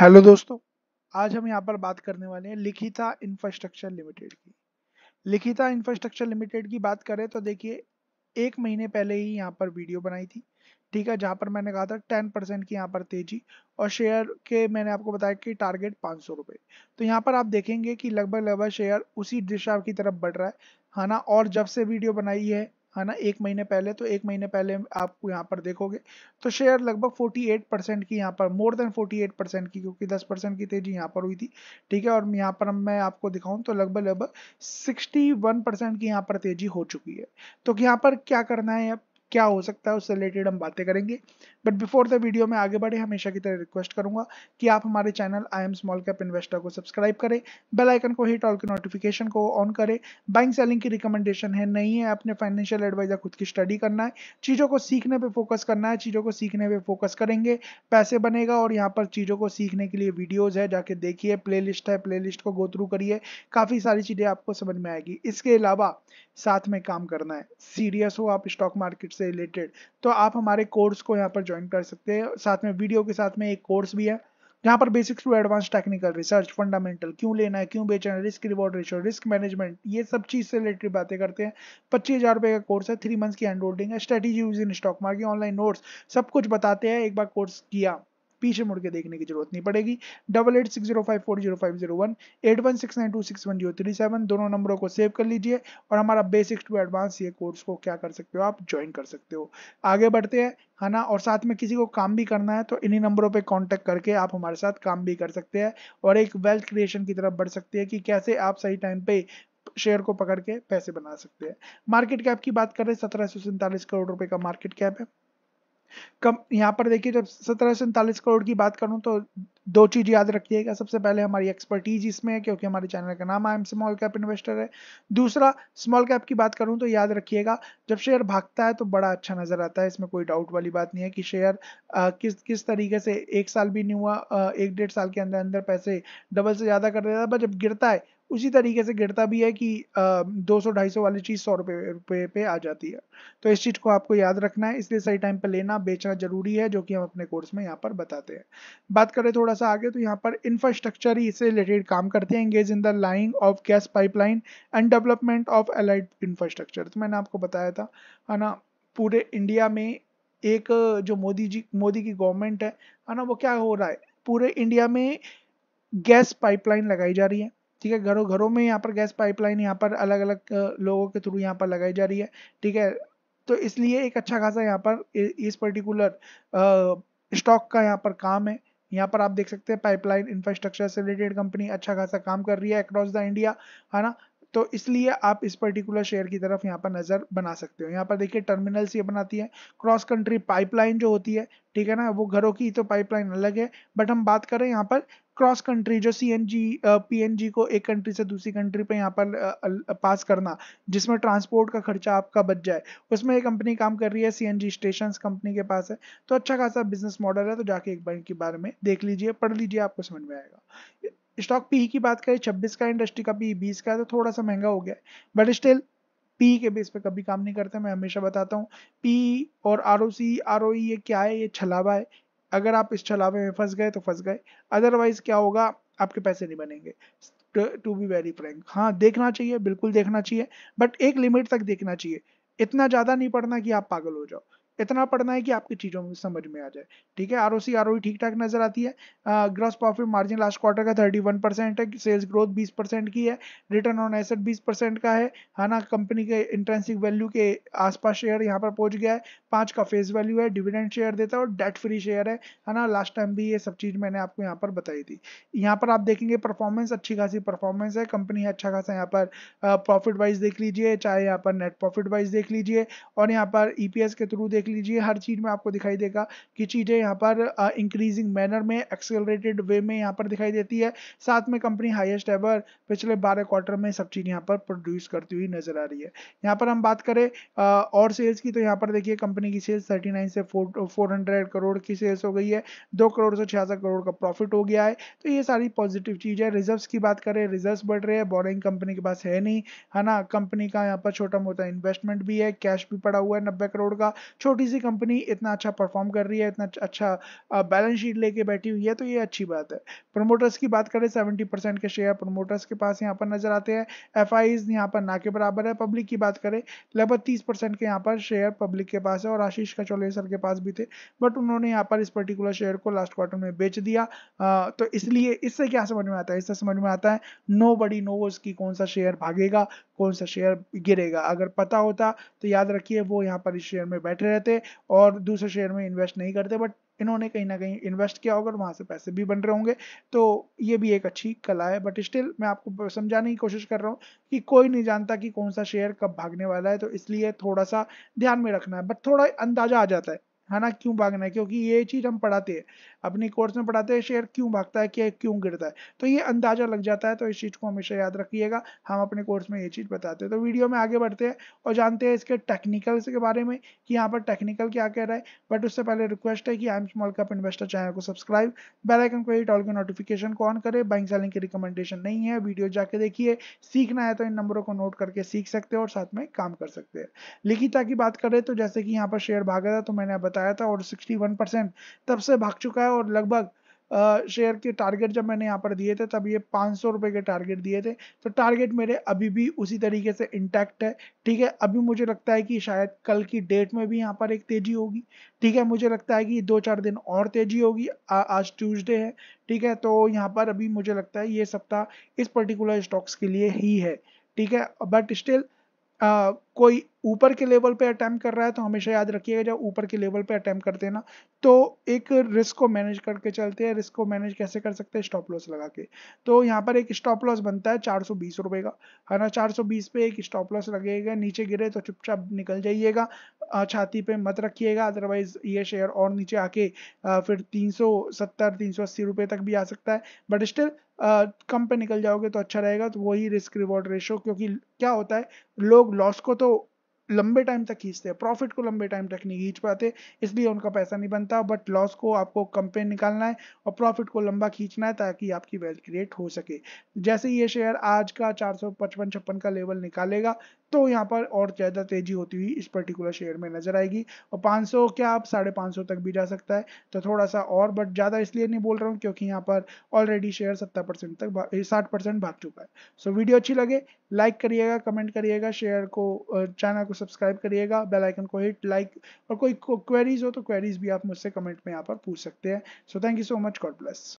hello दोस्तों आज हम यहाँ पर बात करने वाले हैं लिखिता इंफ्रास्ट्रक्चर लिमिटेड की लिखिता इंफ्रास्ट्रक्चर लिमिटेड की बात करें तो देखिए एक महीने पहले ही यहाँ पर वीडियो बनाई थी ठीक है जहाँ पर मैंने कहा था टेन परसेंट की यहाँ पर तेजी और शेयर के मैंने आपको बताया कि टारगेट पाँच सौ रुपये तो यहाँ पर आप देखेंगे कि लगभग लगभग शेयर उसी दिशा की तरफ बढ़ रहा है है ना और जब से वीडियो बनाई है है ना एक महीने पहले तो एक महीने पहले आपको यहाँ पर देखोगे तो शेयर लगभग 48 परसेंट की यहाँ पर मोर देन 48 परसेंट की क्योंकि 10 परसेंट की तेजी यहाँ पर हुई थी ठीक है और यहाँ पर मैं आपको दिखाऊं तो लगभग लगभग 61 परसेंट की यहाँ पर तेजी हो चुकी है तो यहाँ पर क्या करना है अब क्या हो सकता है उससे रिलेटेड हम बातें करेंगे बट बिफोर द वीडियो में आगे बढ़े हमेशा की तरह रिक्वेस्ट करूंगा कि आप हमारे channel I am small cap investor को सब्सक्राइब करें बेल आइकन को हिट ऑल के नोटिफिकेशन को ऑन करें बैंक सेलिंग की रिकमेंडेशन है नहीं है अपने फाइनेंशियल एडवाइजर खुद की स्टडी करना है चीज़ों को सीखने पर फोकस करना है चीज़ों को सीखने पर फोकस करेंगे पैसे बनेगा और यहाँ पर चीज़ों को सीखने के लिए वीडियोज़ है जाके देखिए प्ले है प्ले को गो थ्रू करिए काफ़ी सारी चीज़ें आपको समझ में आएगी इसके अलावा साथ में काम करना है सीरियस हो आप स्टॉक मार्केट से रिलेटेड तो आप हमारे कोर्स को यहाँ पर ज्वाइन कर सकते हैं साथ में वीडियो के साथ में एक कोर्स भी है जहाँ पर basics to advance technical research fundamental क्यों लेना है क्यों बेचना है risk reward ratio risk management ये सब चीज़ से रिलेटेड बातें करते हैं पच्चीस हज़ार रुपये का कोर्स है थ्री मंथ्स की हैंड होल्डिंग है strategy use in stock market online notes सब कुछ बताते हैं एक बार कोर्स किया पीछे मुड़ के देखने की जरूरत नहीं पड़ेगी double eight six zero five four zero five zero one eight one six nine two six one zero three seven दोनों नंबरों को सेव कर लीजिए और हमारा बेसिक टू एडवांस ये कोर्स को क्या कर सकते हो आप ज्वाइन कर सकते हो आगे बढ़ते हैं है ना और साथ में किसी को काम भी करना है तो इन्हीं नंबरों पे कांटेक्ट करके आप हमारे साथ काम भी कर सकते हैं और एक वेल्थ क्रिएशन की तरफ बढ़ सकते हैं कि कैसे आप सही टाइम पे शेयर को पकड़ के पैसे बना सकते हैं मार्केट कैप की बात करें सत्रह सौ सैंतालीस करोड़ रुपए का मार्केट कैप है कम यहाँ पर देखिए जब सत्रह करोड़ की बात करूँ तो दो चीज़ याद रखिएगा सबसे पहले हमारी एक्सपर्टीज इसमें है क्योंकि हमारे चैनल का नाम I am small cap investor है दूसरा स्मॉल कैप की बात करूँ तो याद रखिएगा जब शेयर भागता है तो बड़ा अच्छा नज़र आता है इसमें कोई डाउट वाली बात नहीं है कि शेयर आ, किस किस तरीके से एक साल भी नहीं हुआ आ, एक डेढ़ साल के अंदर अंदर पैसे डबल से ज़्यादा कर देता है बट जब गिरता है उसी तरीके से गिरता भी है कि दो सौ ढाई सौ वाली चीज़ सौ रुपये रुपये पे आ जाती है तो इस चीज़ को आपको याद रखना है इसलिए सही टाइम पर लेना बेचना जरूरी है जो कि हम अपने कोर्स में यहाँ पर बताते हैं बात करें थोड़ा सा आगे तो यहाँ पर इंफ्रास्ट्रक्चर ही इससे रिलेटेड काम करते हैं engage in the laying of gas pipeline and development of allied infrastructure तो मैंने आपको बताया था है ना पूरे इंडिया में एक जो मोदी जी मोदी की गवर्नमेंट है है ना वो क्या हो रहा है पूरे इंडिया में गैस पाइपलाइन लगाई जा रही है ठीक है घरों घरों में यहाँ पर गैस पाइपलाइन यहाँ पर अलग अलग लोगों के थ्रू यहाँ पर लगाई जा रही है ठीक है तो इसलिए एक अच्छा खासा यहाँ पर इस पर्टिकुलर स्टॉक का यहाँ पर काम है यहाँ पर आप देख सकते हैं पाइपलाइन इंफ्रास्ट्रक्चर से रिलेटेड कंपनी अच्छा खासा काम कर रही है अक्रॉस द इंडिया है ना तो इसलिए आप इस पर्टिकुलर शेयर की तरफ यहाँ पर नज़र बना सकते हो यहाँ पर देखिए टर्मिनल्स ये बनाती है क्रॉस कंट्री पाइपलाइन जो होती है ठीक है ना वो घरों की तो पाइपलाइन अलग है बट हम बात करें यहाँ पर क्रॉस कंट्री जो C N G P N G को एक कंट्री से दूसरी कंट्री पे यहाँ पर पास करना जिसमें ट्रांसपोर्ट का खर्चा आपका बच जाए उसमें ये कंपनी काम कर रही है C N G station company के पास है तो अच्छा खासा बिजनेस मॉडल है तो जाके एक बार इनके बारे में देख लीजिए पढ़ लीजिए आपको समझ में आएगा स्टॉक पी की बात करें छब्बीस का इंडस्ट्री का पी बीस का है तो थोड़ा सा महंगा हो गया है बट स्टिल पी के बेस पे कभी काम नहीं करते मैं हमेशा बताता हूँ पी और आर ओ सी आर ओ ये क्या है ये छलावा है अगर आप इस छलावे में फंस गए तो फंस गए अदरवाइज क्या होगा आपके पैसे नहीं बनेंगे टू बी वेरी फ्रेंक हाँ देखना चाहिए बिल्कुल देखना चाहिए बट एक लिमिट तक देखना चाहिए इतना ज़्यादा नहीं पढ़ना कि आप पागल हो जाओ इतना पढ़ना है कि आपकी चीज़ों में समझ में आ जाए ठीक है R O C R O e ठीक ठाक नजर आती है gross profit margin last quarter का थर्टी वन परसेंट है सेल्स ग्रोथ बीस परसेंट की है रिटर्न ऑन एसेट बीस परसेंट का है है हाँ ना कंपनी के इंट्रेंसिक वैल्यू के आसपास शेयर यहाँ पर पहुंच गया है पाँच का फेस वैल्यू है डिविडेंड शेयर देता है और डेट फ्री शेयर है है हाँ ना लास्ट टाइम भी ये सब चीज़ मैंने आपको यहाँ पर बताई थी यहाँ पर आप देखेंगे परफॉर्मेंस अच्छी खासी परफॉर्मेंस है कंपनी अच्छा खासा यहाँ पर प्रॉफिट वाइज देख लीजिए चाहे यहाँ पर नेट प्रॉफिट वाइज देख लीजिए और यहाँ पर ई e के थ्रू देख देख लीजिए हर चीज़ में आपको दिखाई देगा कि चीज़ें यहाँ पर इंक्रीजिंग मैनर में एक्सेलरेटेड वे में यहाँ पर दिखाई देती है साथ में कंपनी हाइएस्ट एवर पिछले बारह क्वार्टर में सब चीज़ यहाँ पर प्रोड्यूस करती हुई नजर आ रही है यहाँ पर हम बात करें और सेल्स की तो यहाँ पर देखिए कंपनी की सेल्स थर्टी नाइन से फोर हंड्रेड करोड़ की सेल्स हो गई है दो करोड़ से छियासठ करोड़ का प्रॉफिट हो गया है तो ये सारी पॉजिटिव चीज़ है रिजर्व की बात करें रिजर्व बढ़ रहे हैं बोरिंग कंपनी के पास है नहीं है ना कंपनी का यहाँ पर छोटा मोटा इन्वेस्टमेंट भी है कैश भी पड़ा हुआ है नब्बे करोड़ का छोटा छोटी सी कंपनी इतना अच्छा परफॉर्म कर रही है इतना अच्छा बैलेंस शीट लेके बैठी हुई है तो ये अच्छी बात है प्रमोटर्स की बात करें सेवेंटी परसेंट के शेयर प्रमोटर्स के पास यहाँ पर नजर आते हैं एफ आई यहाँ पर ना के बराबर है पब्लिक की बात करें लगभग तीस के यहाँ पर शेयर पब्लिक के पास है और आशीष कचौले सर के पास भी थे बट उन्होंने यहाँ पर इस पर्टिकुलर शेयर को लास्ट क्वार्टर में बेच दिया तो इसलिए इससे क्या समझ में आता है इससे समझ में आता है नो बडी नोवोस की कौन सा शेयर भागेगा कौन सा शेयर गिरेगा अगर पता होता तो याद रखिए वो यहाँ पर इस शेयर में बैठे रहते रहते और दूसरे शेयर में इन्वेस्ट नहीं करते बट इन्होंने कहीं ना कहीं इन्वेस्ट किया होगा और वहाँ से पैसे भी बन रहे होंगे तो ये भी एक अच्छी कला है बट स्टिल मैं आपको समझाने की कोशिश कर रहा हूँ कि कोई नहीं जानता कि कौन सा शेयर कब भागने वाला है तो इसलिए थोड़ा सा ध्यान में रखना है बट थोड़ा अंदाजा आ जाता है है ना क्यों भागना है क्योंकि ये चीज़ हम पढ़ाते हैं अपने कोर्स में पढ़ाते हैं शेयर क्यों भागता है क्या क्यों गिरता है तो ये अंदाजा लग जाता है तो इस चीज़ को हमेशा याद रखिएगा हम अपने कोर्स में ये चीज़ बताते हैं तो वीडियो में आगे बढ़ते हैं और जानते हैं इसके टेक्निकल्स के बारे में कि यहाँ पर टेक्निकल क्या कह रहा है बट उससे पहले रिक्वेस्ट है कि I am small cap investor channel को सब्सक्राइब बेलाइकन को ही टॉल के नोटिफिकेशन को ऑन करें बैंक सेलिंग की रिकमेंडेशन नहीं है वीडियो जाके देखिए सीखना है तो इन नंबरों को नोट करके सीख सकते हैं और साथ में काम कर सकते हैं लिखिता की बात करें तो जैसे कि यहाँ पर शेयर भागा था तो मैंने बता बताया था और 61 परसेंट तब से भाग चुका है और लगभग शेयर के टारगेट जब मैंने यहाँ पर दिए थे तब ये पाँच सौ रुपये के टारगेट दिए थे तो टारगेट मेरे अभी भी उसी तरीके से इंटैक्ट है ठीक है अभी मुझे लगता है कि शायद कल की डेट में भी यहाँ पर एक तेज़ी होगी ठीक है मुझे लगता है कि दो चार दिन और तेज़ी होगी आज ट्यूसडे है ठीक है तो यहाँ पर अभी मुझे लगता है ये सप्ताह इस पर्टिकुलर स्टॉक्स के लिए ही है ठीक है बट स्टिल कोई ऊपर के लेवल पे अटैम्प्ट कर रहा है तो हमेशा याद रखिएगा जब ऊपर के लेवल पे अटैम्प्ट करते हैं ना तो एक रिस्क को मैनेज करके चलते हैं रिस्क को मैनेज कैसे कर सकते हैं स्टॉप लॉस लगा के तो यहाँ पर एक स्टॉप लॉस बनता है चार सौ बीस रुपये का है ना चार सौ बीस पे एक स्टॉप लॉस लगेगा नीचे गिरे तो चुपचाप निकल जाइएगा छाती पे मत रखिएगा अदरवाइज ये शेयर और नीचे आके फिर तीन सौ सत्तर तीन सौ अस्सी रुपए तक भी आ सकता है बट स्टिल कम पे निकल जाओगे तो अच्छा रहेगा तो वही रिस्क रिवॉर्ड रेशो क्योंकि क्या होता है लोग लॉस को तो तो लंबे टाइम तक खींचते हैं प्रॉफिट को लंबे टाइम तक नहीं खींच पाते इसलिए उनका पैसा नहीं बनता बट लॉस को आपको कम पे निकालना है और प्रॉफिट को लंबा खींचना है ताकि आपकी वेल्थ क्रिएट हो सके जैसे ये शेयर आज का चार सौ पचपन छप्पन का लेवल निकालेगा तो यहाँ पर और ज़्यादा तेजी होती हुई इस पर्टिकुलर शेयर में नजर आएगी और 500 क्या आप साढ़े पाँच तक भी जा सकता है तो थोड़ा सा और बट ज़्यादा इसलिए नहीं बोल रहा हूँ क्योंकि यहाँ पर ऑलरेडी शेयर सत्तर परसेंट तक साठ परसेंट भाग चुका है सो वीडियो अच्छी लगे लाइक करिएगा कमेंट करिएगा शेयर को चैनल को सब्सक्राइब करिएगा बेल आइकन को हिट लाइक और कोई क्वेरीज हो तो क्वेरीज भी आप मुझसे कमेंट में यहाँ पर पूछ सकते हैं so thank you so much god bless